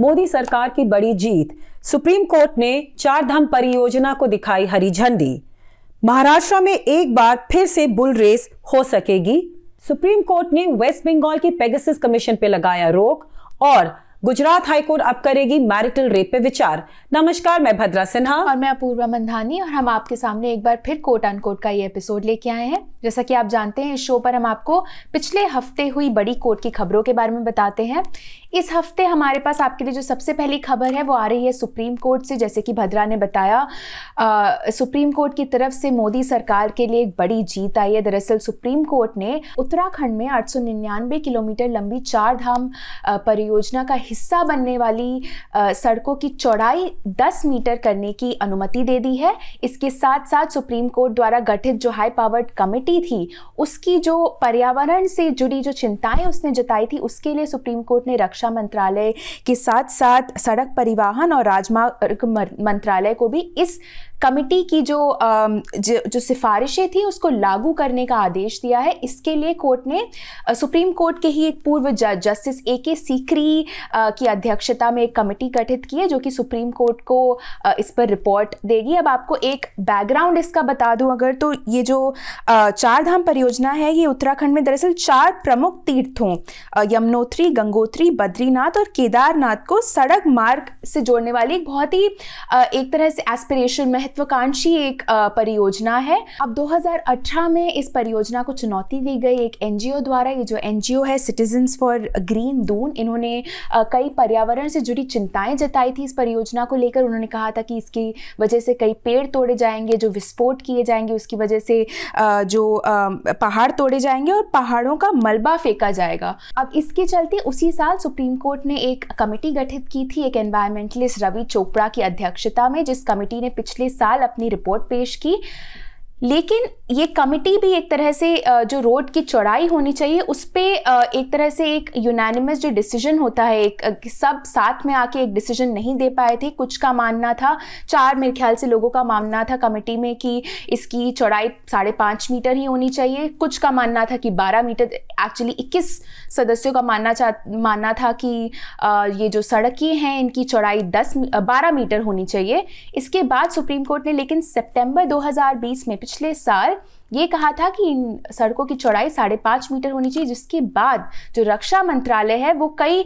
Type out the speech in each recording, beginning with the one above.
मोदी सरकार की बड़ी जीत सुप्रीम कोर्ट ने चार धाम परियोजना को दिखाई हरी झंडी महाराष्ट्र में एक बार फिर से बुल रेस हो सकेगी सुप्रीम कोर्ट ने वेस्ट बंगाल की पेगसिस कमीशन पे लगाया रोक और गुजरात हाईकोर्ट अब करेगी मैरिटल रेप पे विचार नमस्कार मैं भद्रा सिन्हा और मैं अपूर्वा मंधानी और हम आपके सामने एक बार फिर कोट अनकोट का ये एपिसोड लेके आए हैं जैसा कि आप जानते हैं इस शो पर हम आपको पिछले हफ्ते हुई बड़ी कोर्ट की खबरों के बारे में बताते हैं इस हफ्ते हमारे पास आपके लिए जो सबसे पहली खबर है वो आ रही है सुप्रीम कोर्ट से जैसे कि भद्रा ने बताया आ, सुप्रीम कोर्ट की तरफ से मोदी सरकार के लिए एक बड़ी जीत आई है दरअसल सुप्रीम कोर्ट ने उत्तराखंड में आठ किलोमीटर लंबी चार धाम परियोजना का हिस्सा बनने वाली आ, सड़कों की चौड़ाई 10 मीटर करने की अनुमति दे दी है इसके साथ साथ सुप्रीम कोर्ट द्वारा गठित जो हाई पावर्ड कमेटी थी उसकी जो पर्यावरण से जुड़ी जो चिंताएं उसने जताई थी उसके लिए सुप्रीम कोर्ट ने रक्षा मंत्रालय के साथ साथ सड़क परिवहन और राजमार्ग मंत्रालय को भी इस कमिटी की जो जो, जो सिफारिशें थी उसको लागू करने का आदेश दिया है इसके लिए कोर्ट ने सुप्रीम कोर्ट के ही एक पूर्व जज जस्टिस ए के सीकरी की अध्यक्षता में एक कमेटी गठित की है जो कि सुप्रीम कोर्ट को इस पर रिपोर्ट देगी अब आपको एक बैकग्राउंड इसका बता दूं अगर तो ये जो चार धाम परियोजना है ये उत्तराखंड में दरअसल चार प्रमुख तीर्थों यमुनोत्री गंगोत्री बद्रीनाथ और केदारनाथ को सड़क मार्ग से जोड़ने वाली एक बहुत ही एक तरह से एस्पिरेशन में महत्वाकांक्षी एक परियोजना है अब 2018 में इस परियोजना को चुनौती दी गई एक एनजीओ द्वारा ये जो एनजीओ है सिटीजन्स फॉर ग्रीन दून इन्होंने कई पर्यावरण से जुड़ी चिंताएं जताई थी इस परियोजना को लेकर उन्होंने कहा था कि इसकी वजह से कई पेड़ तोड़े जाएंगे जो विस्फोट किए जाएंगे उसकी वजह से जो पहाड़ तोड़े जाएंगे और पहाड़ों का मलबा फेंका जाएगा अब इसके चलते उसी साल सुप्रीम कोर्ट ने एक कमेटी गठित की थी एक एनवायरमेंटलिस्ट रवि चोपड़ा की अध्यक्षता में जिस कमेटी ने पिछले साल अपनी रिपोर्ट पेश की लेकिन ये कमिटी भी एक तरह से जो रोड की चौड़ाई होनी चाहिए उस पर एक तरह से एक यूनानिमस जो डिसीजन होता है एक सब साथ में आके एक डिसीजन नहीं दे पाए थे कुछ का मानना था चार मेरे ख्याल से लोगों का मानना था कमेटी में कि इसकी चौड़ाई साढ़े पाँच मीटर ही होनी चाहिए कुछ का मानना था कि बारह मीटर एक्चुअली इक्कीस सदस्यों का मानना चाह मानना था कि ये जो सड़कें हैं इनकी चौड़ाई दस बारह मीटर होनी चाहिए इसके बाद सुप्रीम कोर्ट ने लेकिन सेप्टेम्बर दो में पिछले साल ये कहा था कि इन सड़कों की चौड़ाई साढ़े पाँच मीटर होनी चाहिए जिसके बाद जो रक्षा मंत्रालय है वो कई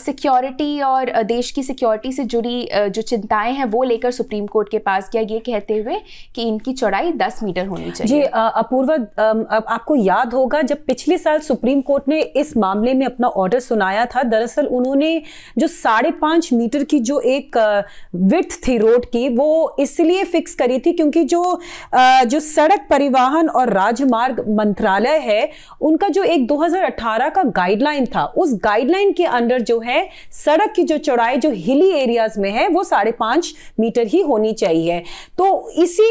सिक्योरिटी और देश की सिक्योरिटी से जुड़ी जो चिंताएं हैं वो लेकर सुप्रीम कोर्ट के पास गया ये कहते हुए कि इनकी चौड़ाई दस मीटर होनी चाहिए जी अपूर्व आपको याद होगा जब पिछले साल सुप्रीम कोर्ट ने इस मामले में अपना ऑर्डर सुनाया था दरअसल उन्होंने जो साढ़े मीटर की जो एक विथ थी रोड की वो इसलिए फिक्स करी थी क्योंकि जो जो सड़क परिवहन परिवहन और राजमार्ग मंत्रालय है उनका जो एक 2018 का गाइडलाइन था उस गाइडलाइन के अंडर जो है सड़क की जो चौड़ाई जो हिली एरियाज में है वो साढ़े पांच मीटर ही होनी चाहिए तो इसी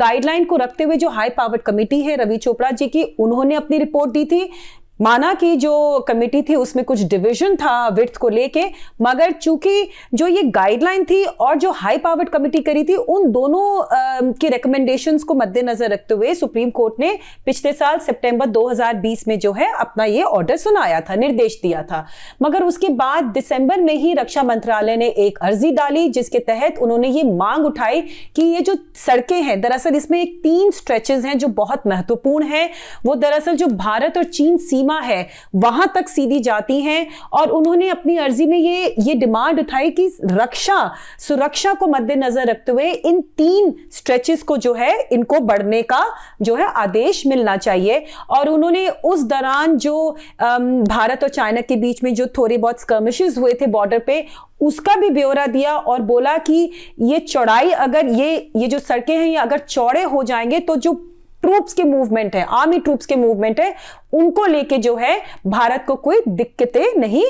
गाइडलाइन को रखते हुए जो हाई पावर कमेटी है रवि चोपड़ा जी की उन्होंने अपनी रिपोर्ट दी थी माना कि जो कमेटी थी उसमें कुछ डिवीजन था विथ को लेके मगर चूंकि जो ये गाइडलाइन थी और जो हाई पावर्ड कमेटी करी थी उन दोनों की रिकमेंडेशंस को मद्देनजर रखते हुए सुप्रीम कोर्ट ने पिछले साल सितंबर 2020 में जो है अपना ये ऑर्डर सुनाया था निर्देश दिया था मगर उसके बाद दिसंबर में ही रक्षा मंत्रालय ने एक अर्जी डाली जिसके तहत उन्होंने ये मांग उठाई कि ये जो सड़कें हैं दरअसल इसमें एक तीन स्ट्रेचेज हैं जो बहुत महत्वपूर्ण हैं वो दरअसल जो भारत और चीन सी सीमा है वहां तक सीधी जाती हैं और उन्होंने अपनी अर्जी में ये ये डिमांड उठाई कि रक्षा सुरक्षा को मद्देनजर रखते हुए इन तीन स्ट्रेचेस को जो है इनको बढ़ने का जो है आदेश मिलना चाहिए और उन्होंने उस दौरान जो भारत और चाइना के बीच में जो थोड़े बहुत स्कर्मिशेज हुए थे बॉर्डर पे उसका भी ब्यौरा दिया और बोला कि ये चौड़ाई अगर ये ये जो सड़कें हैं ये अगर चौड़े हो जाएंगे तो जो ट्रूप्स के मूवमेंट है आर्मी ट्रूप्स के मूवमेंट है उनको लेके जो है भारत को कोई दिक्कतें नहीं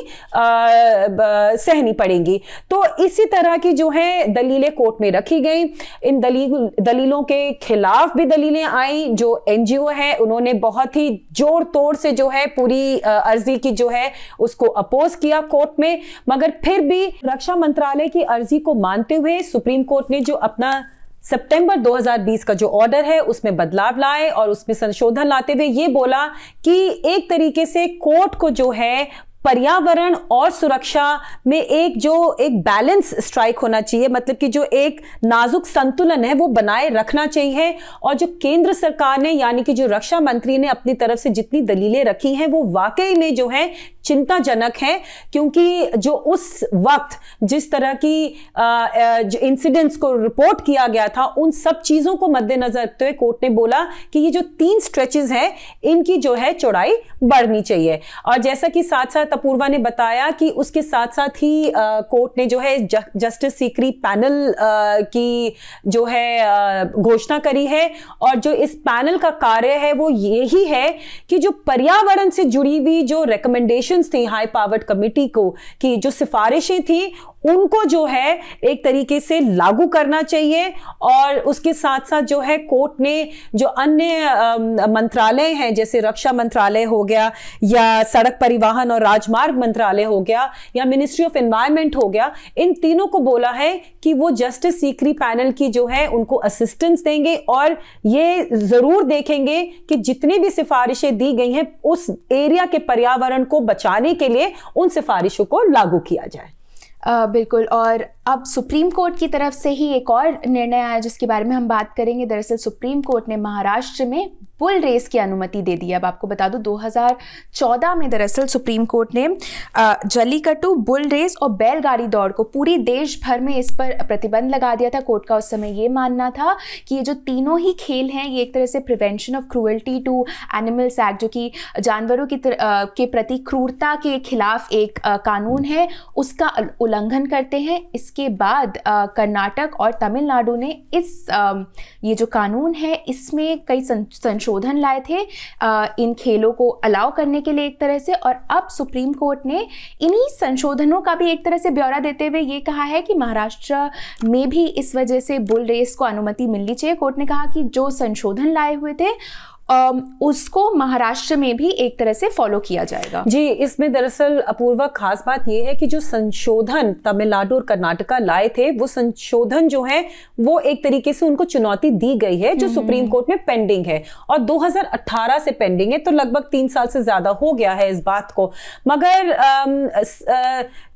सहनी पड़ेंगी तो इसी तरह की जो है दलीलें कोर्ट में रखी गई इन दलील दलीलों के खिलाफ भी दलीलें आई जो एनजीओ है उन्होंने बहुत ही जोर तोड़ से जो है पूरी अर्जी की जो है उसको अपोज किया कोर्ट में मगर फिर भी रक्षा मंत्रालय की अर्जी को मानते हुए सुप्रीम कोर्ट ने जो अपना सितंबर 2020 का जो ऑर्डर है उसमें बदलाव लाए और उसमें संशोधन लाते हुए ये बोला कि एक तरीके से कोर्ट को जो है पर्यावरण और सुरक्षा में एक जो एक बैलेंस स्ट्राइक होना चाहिए मतलब कि जो एक नाजुक संतुलन है वो बनाए रखना चाहिए और जो केंद्र सरकार ने यानी कि जो रक्षा मंत्री ने अपनी तरफ से जितनी दलीलें रखी हैं वो वाकई में जो है चिंताजनक है क्योंकि जो उस वक्त जिस तरह की जो इंसिडेंट्स को रिपोर्ट किया गया था उन सब चीज़ों को मद्देनजर रखते तो हुए कोर्ट ने बोला कि ये जो तीन स्ट्रेचेज हैं इनकी जो है चौड़ाई बढ़नी चाहिए और जैसा कि साथ साथ अपूर्वा ने बताया कि उसके साथ साथ ही कोर्ट ने जो है जस्टिस सीकरी पैनल की जो है घोषणा करी है और जो इस पैनल का कार्य है वो यही है कि जो पर्यावरण से जुड़ी हुई जो रिकमेंडेशन थी हाई पावर्ड कमेटी को कि जो सिफारिशें थी उनको जो है एक तरीके से लागू करना चाहिए और उसके साथ साथ जो है कोर्ट ने जो अन्य मंत्रालय हैं जैसे रक्षा मंत्रालय हो गया या सड़क परिवहन और राजमार्ग मंत्रालय हो गया या मिनिस्ट्री ऑफ एनवायरमेंट हो गया इन तीनों को बोला है कि वो जस्टिस सीकरी पैनल की जो है उनको असिस्टेंस देंगे और ये जरूर देखेंगे कि जितनी भी सिफारिशें दी गई हैं उस एरिया के पर्यावरण को बचाने के लिए उन सिफारिशों को लागू किया जाए बिल्कुल और अब सुप्रीम कोर्ट की तरफ से ही एक और निर्णय आया जिसके बारे में हम बात करेंगे दरअसल सुप्रीम कोर्ट ने महाराष्ट्र में बुल रेस की अनुमति दे दी अब आपको बता दूं 2014 में दरअसल सुप्रीम कोर्ट ने जलीकट्टू बुल रेस और बैलगाड़ी दौड़ को पूरी देश भर में इस पर प्रतिबंध लगा दिया था कोर्ट का उस समय ये मानना था कि ये जो तीनों ही खेल हैं ये एक तरह से prevention of cruelty to animals act जो कि जानवरों की तर, आ, के प्रति क्रूरता के खिलाफ एक आ, कानून है उसका उल्लंघन करते हैं इस इसके बाद कर्नाटक और तमिलनाडु ने इस आ, ये जो कानून है इसमें कई संशोधन लाए थे आ, इन खेलों को अलाउ करने के लिए एक तरह से और अब सुप्रीम कोर्ट ने इन्हीं संशोधनों का भी एक तरह से ब्यौरा देते हुए ये कहा है कि महाराष्ट्र में भी इस वजह से बुल रेस को अनुमति मिलनी चाहिए कोर्ट ने कहा कि जो संशोधन लाए हुए थे उसको महाराष्ट्र में भी एक तरह से फॉलो किया जाएगा जी इसमें दरअसल अपूर्वा खास बात यह है कि जो संशोधन तमिलनाडु और कर्नाटका लाए थे वो संशोधन जो है वो एक तरीके से उनको चुनौती दी गई है जो हम्म। सुप्रीम कोर्ट में पेंडिंग है और 2018 से पेंडिंग है तो लगभग तीन साल से ज्यादा हो गया है इस बात को मगर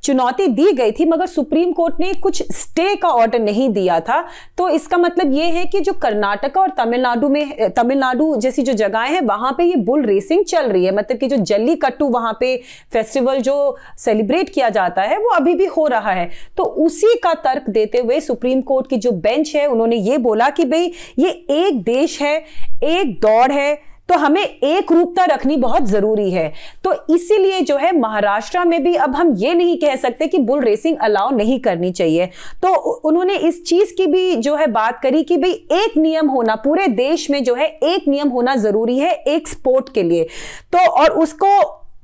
चुनौती दी गई थी मगर सुप्रीम कोर्ट ने कुछ स्टे का ऑर्डर नहीं दिया था तो इसका मतलब ये है कि जो कर्नाटका और तमिलनाडु में तमिलनाडु जैसी ऐसी जो जगहें हैं वहां पे ये बुल रेसिंग चल रही है मतलब कि जो जल्ली कट्टू वहां पे फेस्टिवल जो सेलिब्रेट किया जाता है वो अभी भी हो रहा है तो उसी का तर्क देते हुए सुप्रीम कोर्ट की जो बेंच है उन्होंने ये बोला कि भाई ये एक देश है एक दौड़ है तो हमें एक रूपता रखनी बहुत जरूरी है तो इसीलिए जो है महाराष्ट्र में भी अब हम ये नहीं कह सकते कि बुल रेसिंग अलाउ नहीं करनी चाहिए तो उन्होंने इस चीज की भी जो है बात करी कि भाई एक नियम होना पूरे देश में जो है एक नियम होना जरूरी है एक स्पोर्ट के लिए तो और उसको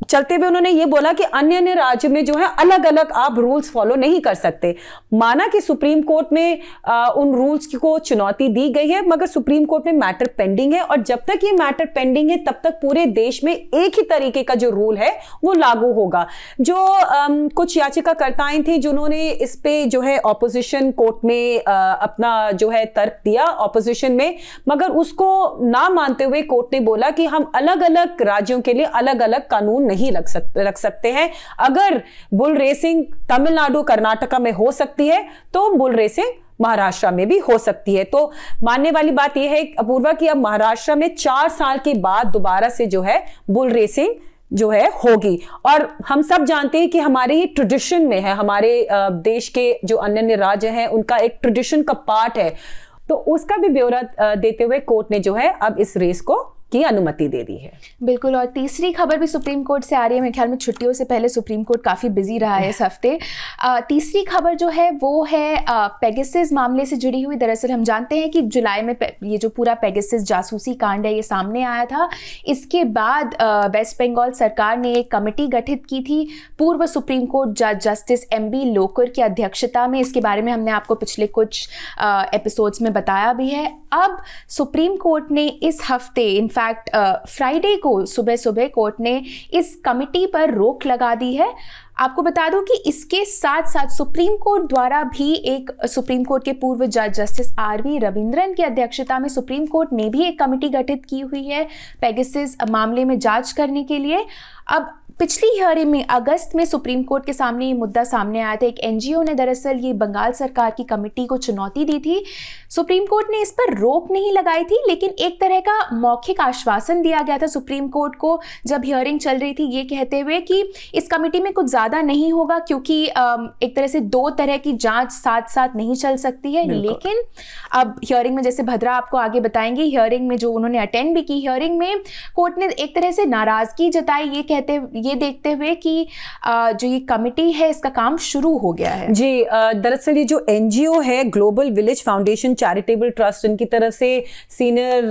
चलते हुए उन्होंने ये बोला कि अन्य अन्य राज्य में जो है अलग अलग आप रूल्स फॉलो नहीं कर सकते माना कि सुप्रीम कोर्ट में आ, उन रूल्स को चुनौती दी गई है मगर सुप्रीम कोर्ट में मैटर पेंडिंग है और जब तक ये मैटर पेंडिंग है तब तक पूरे देश में एक ही तरीके का जो रूल है वो लागू होगा जो आ, कुछ याचिकाकर्ताएं थी जिन्होंने इस पर जो है ऑपोजिशन कोर्ट में आ, अपना जो है तर्क दिया ऑपोजिशन में मगर उसको ना मानते हुए कोर्ट ने बोला कि हम अलग अलग राज्यों के लिए अलग अलग कानून नहीं रख सकते रख सकते हैं अगर बुल रेसिंग तमिलनाडु कर्नाटका में हो सकती है तो बुल रेसिंग महाराष्ट्र में भी हो सकती है तो मानने वाली बात यह है अपूर्वा कि अब महाराष्ट्र में चार साल के बाद दोबारा से जो है बुल रेसिंग जो है होगी और हम सब जानते हैं कि हमारे ही ट्रेडिशन में है हमारे देश के जो अन्य अन्य राज्य हैं उनका एक ट्रेडिशन का पार्ट है तो उसका भी ब्यौरा देते हुए कोर्ट ने जो है अब इस रेस को की अनुमति दे दी है बिल्कुल और तीसरी खबर भी सुप्रीम कोर्ट से आ रही है मेरे ख्याल में छुट्टियों से पहले सुप्रीम कोर्ट काफ़ी बिजी रहा है इस हफ्ते तीसरी खबर जो है वो है पेगसिस मामले से जुड़ी हुई दरअसल हम जानते हैं कि जुलाई में ये जो पूरा पेगसिस जासूसी कांड है ये सामने आया था इसके बाद वेस्ट बंगाल सरकार ने एक कमेटी गठित की थी पूर्व सुप्रीम कोर्ट जज जस्टिस एम बी लोकर की अध्यक्षता में इसके बारे में हमने आपको पिछले कुछ एपिसोड्स में बताया भी है अब सुप्रीम कोर्ट ने इस हफ्ते इन इनफैक्ट फ्राइडे uh, को सुबह सुबह कोर्ट ने इस कमिटी पर रोक लगा दी है आपको बता दूं कि इसके साथ साथ सुप्रीम कोर्ट द्वारा भी एक सुप्रीम कोर्ट के पूर्व जज जस्टिस आर वी रविंद्रन की अध्यक्षता में सुप्रीम कोर्ट ने भी एक कमेटी गठित की हुई है पेगसिस मामले में जांच करने के लिए अब पिछली हियरिंग में अगस्त में सुप्रीम कोर्ट के सामने ये मुद्दा सामने आया था एक एनजीओ ने दरअसल ये बंगाल सरकार की कमेटी को चुनौती दी थी सुप्रीम कोर्ट ने इस पर रोक नहीं लगाई थी लेकिन एक तरह का मौखिक आश्वासन दिया गया था सुप्रीम कोर्ट को जब हियरिंग चल रही थी ये कहते हुए कि इस कमेटी में कुछ ज़्यादा नहीं होगा क्योंकि एक तरह से दो तरह की जाँच साथ साथ नहीं चल सकती है लेकिन अब हियरिंग में जैसे भद्रा आपको आगे बताएंगे हियरिंग में जो उन्होंने अटेंड भी की हियरिंग में कोर्ट ने एक तरह से नाराज़गी जताई ये कहते ये देखते हुए कि जो ये कमिटी है इसका काम शुरू हो गया है जी दरअसल ये जो एन है Global Village Foundation Charitable Trust इनकी तरफ से सीनियर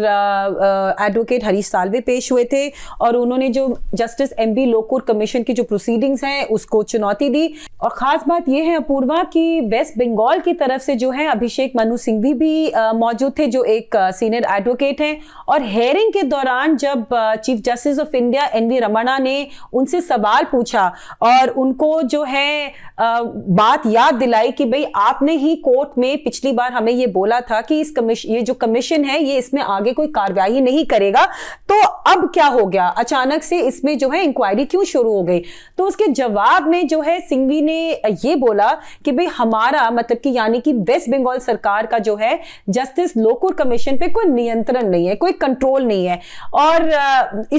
एडवोकेट हरीश सालवे पेश हुए थे और उन्होंने जो justice M B Lokur commission की जो प्रोसीडिंग्स हैं उसको चुनौती दी और ख़ास बात यह है अपूर्वा कि वेस्ट बंगाल की तरफ से जो है अभिषेक मनु सिंह भी, भी मौजूद थे जो एक सीनियर एडवोकेट हैं और हेयरिंग के दौरान जब chief justice of India N V Ramana ने उन उनसे सवाल पूछा और उनको जो है आ, बात याद दिलाई कि भाई आपने ही कोर्ट में पिछली बार हमें ये बोला था कि इस कमिश ये जो कमीशन है ये इसमें आगे कोई कार्रवाई नहीं करेगा तो अब क्या हो गया अचानक से इसमें जो है इंक्वायरी क्यों शुरू हो गई तो उसके जवाब में जो है सिंघवी ने ये बोला कि भाई हमारा मतलब कि यानी कि वेस्ट बंगाल सरकार का जो है जस्टिस लोकुर कमीशन पे कोई नियंत्रण नहीं है कोई कंट्रोल नहीं है और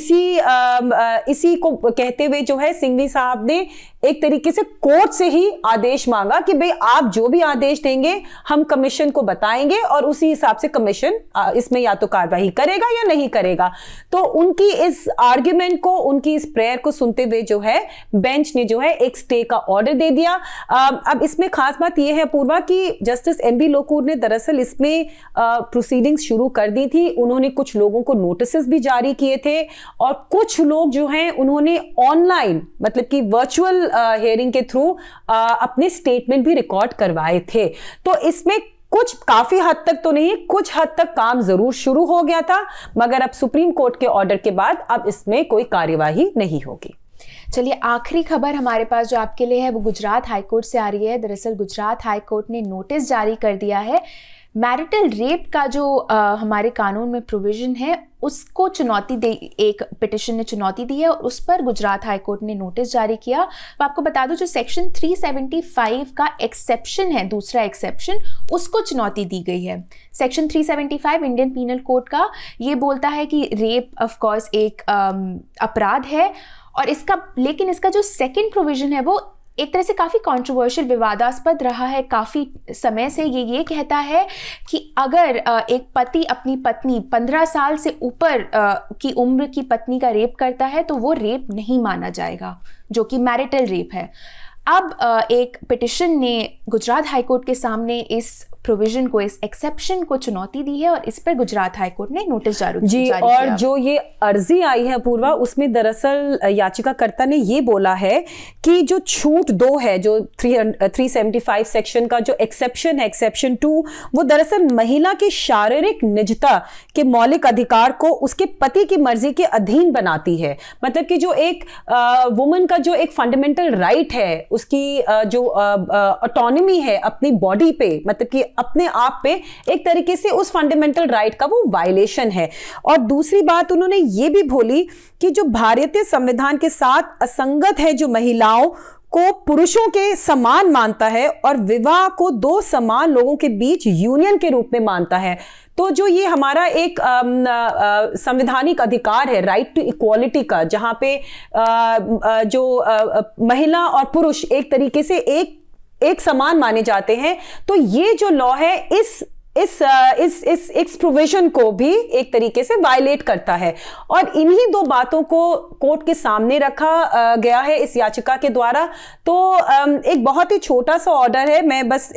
इसी इसी को कहते लेते हुए जो है सिंघवी साहब ने एक तरीके से कोर्ट से ही आदेश मांगा कि भाई आप जो भी आदेश देंगे हम कमीशन को बताएंगे और उसी हिसाब से कमीशन इसमें या तो कार्रवाई करेगा या नहीं करेगा तो उनकी इस आर्ग्यूमेंट को उनकी इस प्रेयर को सुनते हुए जो है बेंच ने जो है एक स्टे का ऑर्डर दे दिया अब इसमें खास बात यह है पूर्वा कि जस्टिस एम बी लोकूर ने दरअसल इसमें प्रोसीडिंग्स शुरू कर दी थी उन्होंने कुछ लोगों को नोटिस भी जारी किए थे और कुछ लोग जो हैं उन्होंने ऑनलाइन मतलब कि वर्चुअल हेयरिंग uh, के थ्रू uh, अपने स्टेटमेंट भी रिकॉर्ड करवाए थे तो इसमें कुछ काफी हद तक तो नहीं कुछ हद तक काम जरूर शुरू हो गया था मगर अब सुप्रीम कोर्ट के ऑर्डर के बाद अब इसमें कोई कार्यवाही नहीं होगी चलिए आखिरी खबर हमारे पास जो आपके लिए है वो गुजरात हाईकोर्ट से आ रही है दरअसल गुजरात हाईकोर्ट ने नोटिस जारी कर दिया है मैरिटल रेप का जो आ, हमारे कानून में प्रोविज़न है उसको चुनौती दे एक पिटिशन ने चुनौती दी है और उस पर गुजरात हाईकोर्ट ने नोटिस जारी किया तो आपको बता दूं जो सेक्शन 375 का एक्सेप्शन है दूसरा एक्सेप्शन उसको चुनौती दी गई है सेक्शन 375 इंडियन पीनल कोड का ये बोलता है कि रेप ऑफ कोर्स एक अपराध है और इसका लेकिन इसका जो सेकेंड प्रोविज़न है वो एक तरह से काफ़ी कंट्रोवर्शियल विवादास्पद रहा है काफ़ी समय से ये ये कहता है कि अगर एक पति अपनी पत्नी पंद्रह साल से ऊपर की उम्र की पत्नी का रेप करता है तो वो रेप नहीं माना जाएगा जो कि मैरिटल रेप है अब एक पिटिशन ने गुजरात हाईकोर्ट के सामने इस प्रोविजन को इस एक्सेप्शन को चुनौती दी है और इस पर गुजरात हाईकोर्ट ने नोटिस जारी जी जारी और जो ये अर्जी आई है पूर्वा उसमें दरअसल याचिकाकर्ता ने ये बोला है कि जो छूट दो है जो three three seventy five section का जो एक्सेप्शन है एक्सेप्शन टू वो दरअसल महिला के शारीरिक निजता के मौलिक अधिकार को उसके पति की मर्जी के अधीन बनाती है मतलब कि जो एक वुमेन का जो एक फंडामेंटल राइट है उसकी जो ऑटोनमी है अपनी बॉडी पे मतलब कि अपने आप पे एक तरीके से उस फंडामेंटल राइट का वो वायलेशन है और दूसरी बात उन्होंने ये भी बोली कि जो भारतीय संविधान के साथ असंगत है जो महिलाओं को पुरुषों के समान मानता है और विवाह को दो समान लोगों के बीच यूनियन के रूप में मानता है तो जो ये हमारा एक संवैधानिक अधिकार है राइट टू इक्वालिटी का जहां पे आ, जो आ, महिला और पुरुष एक तरीके से एक एक समान माने जाते हैं तो ये जो लॉ है इस इस इस इस इस प्रोविजन को भी एक तरीके से वायलेट करता है और इन्हीं दो बातों को कोर्ट के सामने रखा गया है इस याचिका के द्वारा तो एक बहुत ही छोटा सा ऑर्डर है मैं बस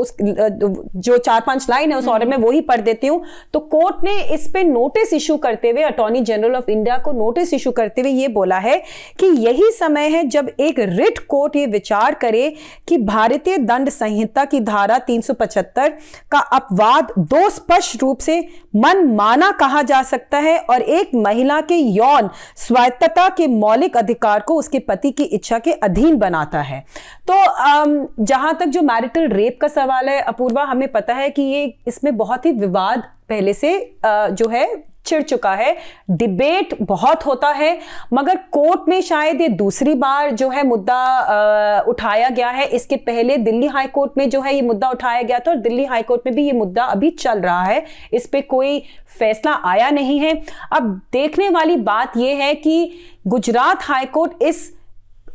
उस जो चार पांच लाइन है उस ऑर्डर में हम्म। वही पढ़ देती हूँ तो कोर्ट ने इस पे नोटिस इशू करते हुए अटॉर्नी जनरल ऑफ इंडिया को नोटिस इशू करते हुए ये बोला है कि यही समय है जब एक रिट कोर्ट ये विचार करे कि भारतीय दंड संहिता की धारा तीन का अपवाद वाद दो स्पष्ट रूप से मन माना कहा जा सकता है और एक महिला के यौन स्वायत्तता के मौलिक अधिकार को उसके पति की इच्छा के अधीन बनाता है तो जहां तक जो मैरिटल रेप का सवाल है अपूर्वा हमें पता है कि ये इसमें बहुत ही विवाद पहले से जो है चिड़ चुका है डिबेट बहुत होता है मगर कोर्ट में शायद ये दूसरी बार जो है मुद्दा आ, उठाया गया है इसके पहले दिल्ली हाई कोर्ट में जो है ये मुद्दा उठाया गया था और दिल्ली हाई कोर्ट में भी ये मुद्दा अभी चल रहा है इस पर कोई फैसला आया नहीं है अब देखने वाली बात यह है कि गुजरात हाईकोर्ट इस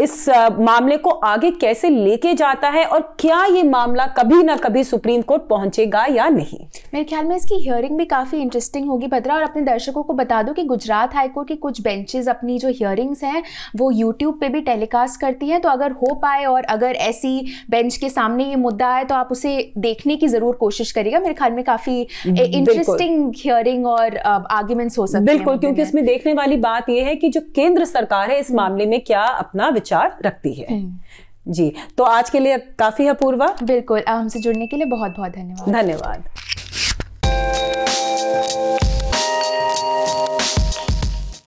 इस मामले को आगे कैसे लेके जाता है और क्या ये मामला कभी ना कभी सुप्रीम कोर्ट पहुंचेगा या नहीं मेरे ख्याल में इसकी हियरिंग भी काफ़ी इंटरेस्टिंग होगी भद्रा और अपने दर्शकों को बता दो कि गुजरात हाईकोर्ट की कुछ बेंचेस अपनी जो हियरिंग्स हैं वो यूट्यूब पे भी टेलीकास्ट करती हैं तो अगर हो पाए और अगर ऐसी बेंच के सामने ये मुद्दा आए तो आप उसे देखने की ज़रूर कोशिश करिएगा मेरे ख्याल में काफ़ी इंटरेस्टिंग हियरिंग और आर्ग्यूमेंट्स हो सकते हैं बिल्कुल क्योंकि इसमें देखने वाली बात यह है कि जो केंद्र सरकार है इस मामले में क्या अपना विचार रखती है हम्म। जी तो आज के लिए काफ़ी है पूर्वा बिल्कुल हमसे जुड़ने के लिए बहुत बहुत धन्यवाद धन्यवाद